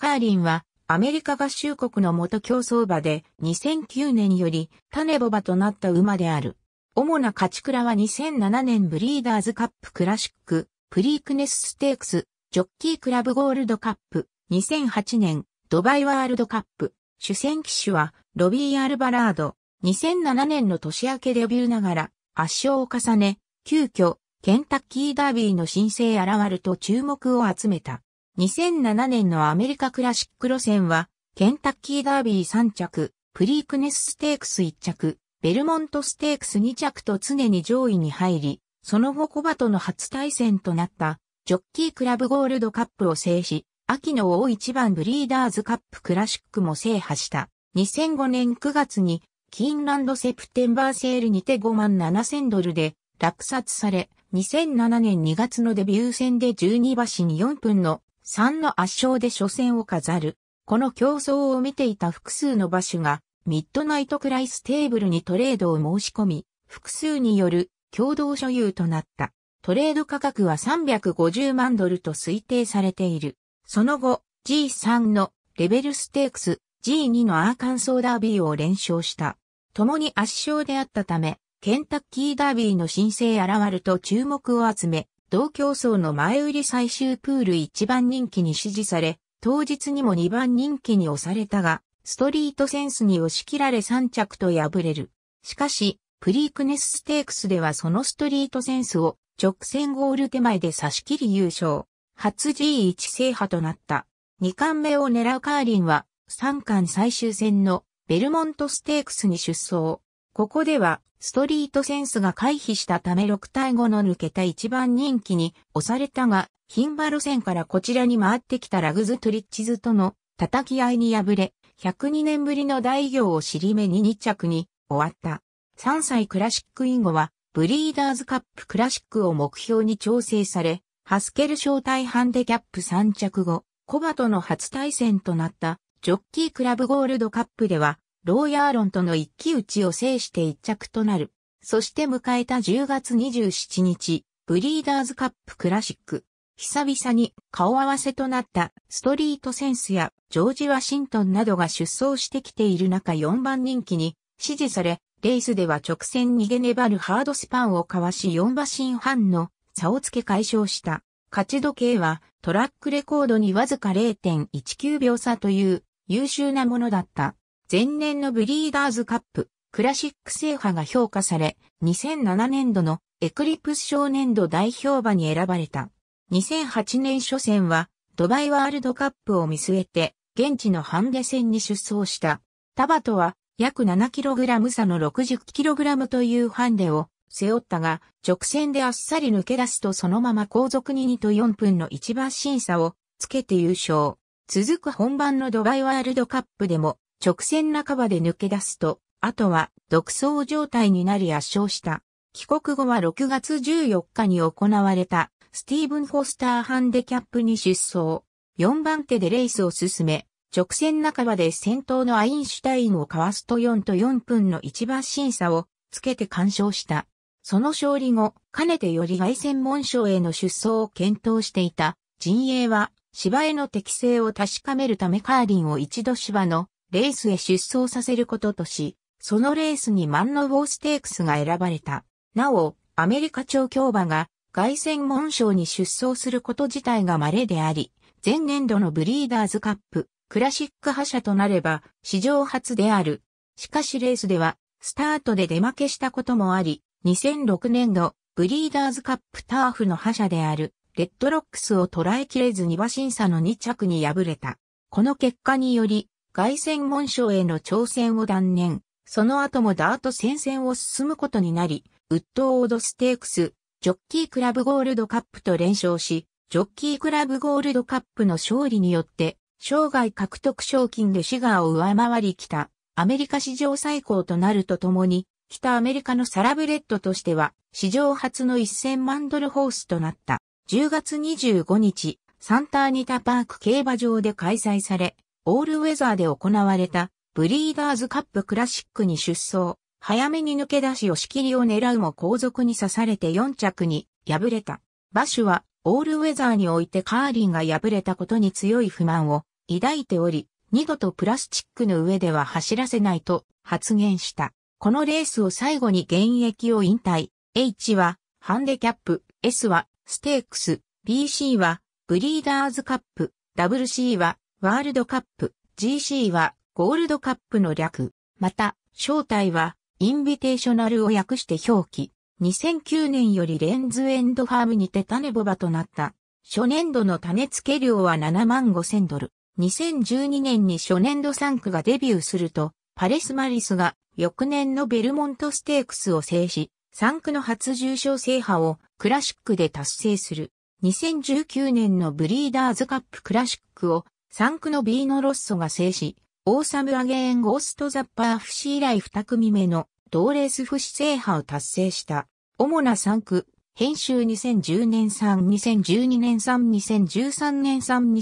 カーリンはアメリカ合衆国の元競争馬で2009年より種ボ馬となった馬である。主な勝ち倉は2007年ブリーダーズカップクラシック、プリークネスステークス、ジョッキークラブゴールドカップ、2008年ドバイワールドカップ、主戦騎手はロビー・アルバラード、2007年の年明けデビューながら圧勝を重ね、急遽ケンタッキーダービーの申請現ると注目を集めた。2007年のアメリカクラシック路線は、ケンタッキーダービー3着、プリークネスステークス1着、ベルモントステークス2着と常に上位に入り、その後コバとの初対戦となった、ジョッキークラブゴールドカップを制し、秋の大一番ブリーダーズカップクラシックも制覇した。2005年9月に、キーンランドセプテンバーセールにて5万7000ドルで落札され、2007年2月のデビュー戦で12橋に4分の3の圧勝で初戦を飾る。この競争を見ていた複数の馬所が、ミッドナイトクライステーブルにトレードを申し込み、複数による共同所有となった。トレード価格は350万ドルと推定されている。その後、G3 のレベルステークス、G2 のアーカンソーダービーを連勝した。共に圧勝であったため、ケンタッキーダービーの申請現ると注目を集め、同競争の前売り最終プール1番人気に支持され、当日にも2番人気に押されたが、ストリートセンスに押し切られ3着と敗れる。しかし、プリークネスステークスではそのストリートセンスを直線ゴール手前で差し切り優勝。初 G1 制覇となった。2冠目を狙うカーリンは、3冠最終戦のベルモントステークスに出走。ここでは、ストリートセンスが回避したため6対5の抜けた一番人気に押されたが、ヒンバ路線からこちらに回ってきたラグズ・トリッチズとの叩き合いに敗れ、102年ぶりの大行業を尻目に2着に終わった。3歳クラシック以後は、ブリーダーズカップクラシックを目標に調整され、ハスケル招待ハンデキャップ3着後、コバとの初対戦となった、ジョッキークラブゴールドカップでは、ローヤーロンとの一騎打ちを制して一着となる。そして迎えた10月27日、ブリーダーズカップクラシック。久々に顔合わせとなったストリートセンスやジョージ・ワシントンなどが出走してきている中4番人気に支持され、レースでは直線逃げ粘るハードスパンをかわし4馬身半の差をつけ解消した。勝ち時計はトラックレコードにわずか0.19秒差という優秀なものだった。前年のブリーダーズカップ、クラシック制覇が評価され、2007年度のエクリプス少年度代表馬に選ばれた。2008年初戦は、ドバイワールドカップを見据えて、現地のハンデ戦に出走した。タバトは、約 7kg 差の 60kg というハンデを背負ったが、直線であっさり抜け出すとそのまま後続に2と4分の1番審査をつけて優勝。続く本番のドバイワールドカップでも直線半ばで抜け出すと、あとは独走状態になり圧勝した。帰国後は6月14日に行われたスティーブン・フォスターハンデキャップに出走。4番手でレースを進め、直線半ばで先頭のアインシュタインをかわすと4と4分の一番審査をつけて干渉した。その勝利後、かねてより外専門賞への出走を検討していた陣営は芝への適性を確かめるためカーリンを一度芝のレースへ出走させることとし、そのレースにマンノウォーステークスが選ばれた。なお、アメリカ調教馬が凱旋門賞に出走すること自体が稀であり、前年度のブリーダーズカップ、クラシック覇者となれば史上初である。しかしレースでは、スタートで出負けしたこともあり、2006年度、ブリーダーズカップターフの覇者である、レッドロックスを捉えきれず2馬審査の2着に敗れた。この結果により、凱旋門賞への挑戦を断念、その後もダート戦線を進むことになり、ウッドオードステークス、ジョッキークラブゴールドカップと連勝し、ジョッキークラブゴールドカップの勝利によって、生涯獲得賞金でシガーを上回りきた、アメリカ史上最高となるとともに、北アメリカのサラブレッドとしては、史上初の1000万ドルホースとなった。10月25日、サンターニタパーク競馬場で開催され、オールウェザーで行われたブリーダーズカップクラシックに出走、早めに抜け出し押し切りを狙うも後続に刺されて4着に敗れた。馬主はオールウェザーにおいてカーリンが敗れたことに強い不満を抱いており、二度とプラスチックの上では走らせないと発言した。このレースを最後に現役を引退。H はハンデキャップ、S はステークス、BC はブリーダーズカップ、WC はワールドカップ、GC はゴールドカップの略、また、正体はインビテーショナルを訳して表記。2009年よりレンズエンドファームにて種ボバとなった。初年度の種付け量は7万5千ドル。2012年に初年度3区がデビューすると、パレス・マリスが翌年のベルモントステークスを制し、3区の初重賞制覇をクラシックで達成する。2019年のブリーダーズカップクラシックを三区のビーノロッソが制し、オーサムアゲーンゴーストザッパー FC 以来二組目の同レース不死制覇を達成した。主な三区、編集2010年3、2012年3、2013年3、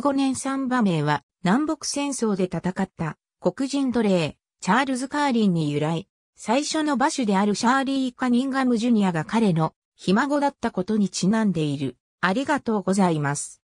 2015年3場名は南北戦争で戦った黒人奴隷、チャールズ・カーリンに由来。最初の馬主であるシャーリー・カニンガム・ジュニアが彼のひ孫だったことにちなんでいる。ありがとうございます。